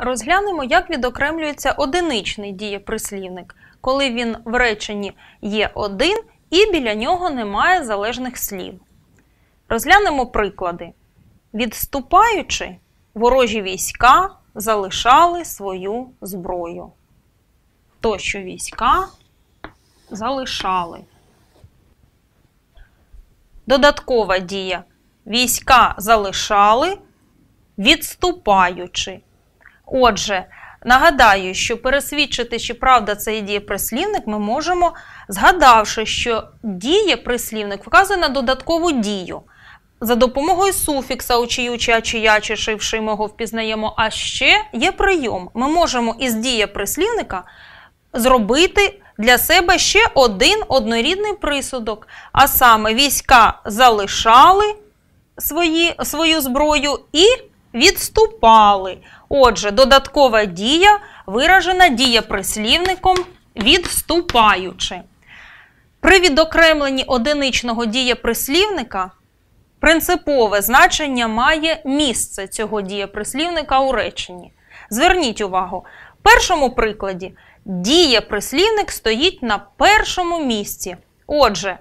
Розглянемо, як відокремлюється одиничний дієприслівник, коли він в реченні є один і біля нього немає залежних слів. Розглянемо приклади. Відступаючи, ворожі війська залишали свою зброю. То, що війська залишали. Додаткова дія. Війська залишали, відступаючи. Отже, нагадаю, що пересвідчити, чи правда це є дієприслівник, ми можемо, згадавши, що дієприслівник вказує на додаткову дію. За допомогою суфікса, очіючи, ачіячи, шивши, ми його впізнаємо. А ще є прийом. Ми можемо із дієприслівника зробити для себе ще один однорідний присудок. А саме війська залишали свої, свою зброю і відступали. Отже, додаткова дія виражена дієприслівником відступаючи. При відокремленні одиничного дієприслівника принципове значення має місце цього дієприслівника у реченні. Зверніть увагу, в першому прикладі дієприслівник стоїть на першому місці. Отже,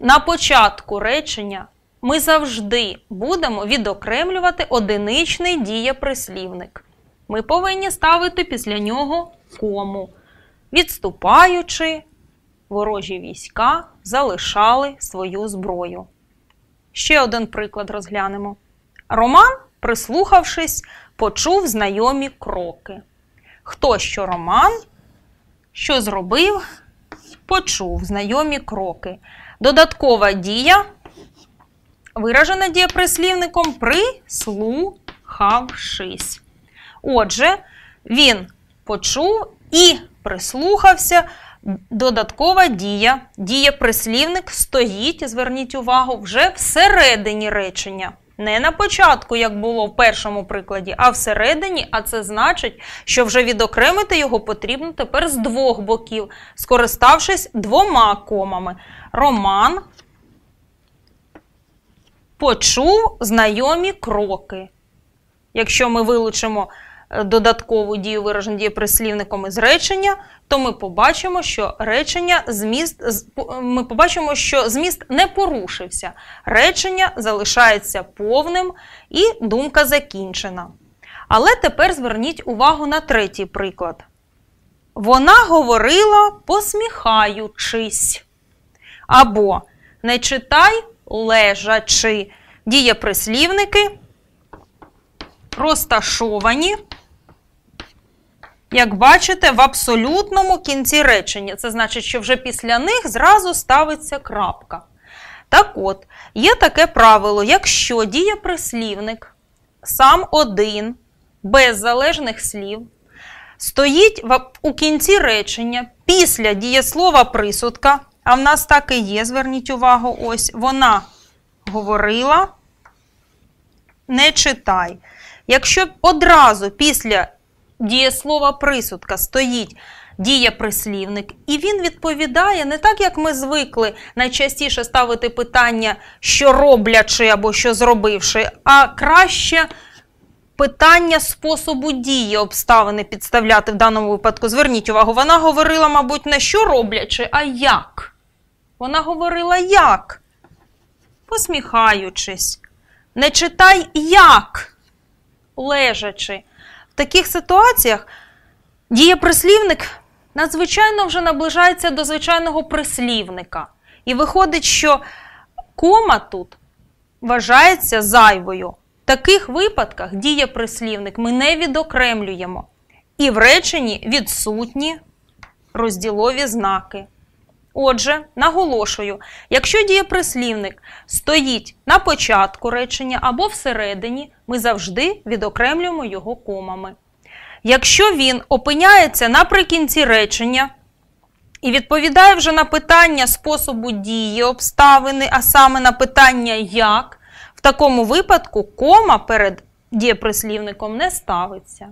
на початку речення ми завжди будемо відокремлювати одиничний дієприслівник ми повинні ставити після нього кому. Відступаючи, ворожі війська залишали свою зброю. Ще один приклад розглянемо. Роман, прислухавшись, почув знайомі кроки. Хто що Роман, що зробив, почув знайомі кроки. Додаткова дія, виражена дієприслівником прислухавшись. Отже, він почув і прислухався. Додаткова дія, Дієприслівник стоїть, зверніть увагу, вже всередині речення. Не на початку, як було в першому прикладі, а всередині, а це значить, що вже відокремити його потрібно тепер з двох боків, скориставшись двома комами. Роман почув знайомі кроки. Якщо ми вилучимо Е, додаткову дію вираження дієприслівником із речення, то ми побачимо, що речення зміст е, ми побачимо, що зміст не порушився. Речення залишається повним і думка закінчена. Але тепер зверніть увагу на третій приклад. Вона говорила, посміхаючись. Або не читай лежачи. Дієприслівники розташовані як бачите, в абсолютному кінці речення. Це значить, що вже після них зразу ставиться крапка. Так от, є таке правило: якщо дієприслівник сам один, без залежних слів, стоїть у кінці речення після дієслова присудка, а в нас так і є, зверніть увагу, ось вона говорила, не читай. Якщо одразу після дієслова присудка стоїть дієприслівник, і він відповідає не так, як ми звикли найчастіше ставити питання, що роблячи або що зробивши, а краще. Питання способу дії обставини підставляти в даному випадку. Зверніть увагу, вона говорила, мабуть, не що роблячи, а як. Вона говорила як, посміхаючись, не читай як, лежачи таких ситуаціях дієприслівник надзвичайно вже наближається до звичайного прислівника. І виходить, що кома тут вважається зайвою. В таких випадках дієприслівник ми не відокремлюємо. І в реченні відсутні розділові знаки. Отже, наголошую, якщо дієприслівник стоїть на початку речення або всередині, ми завжди відокремлюємо його комами. Якщо він опиняється наприкінці речення і відповідає вже на питання способу дії обставини, а саме на питання як, в такому випадку кома перед дієприслівником не ставиться.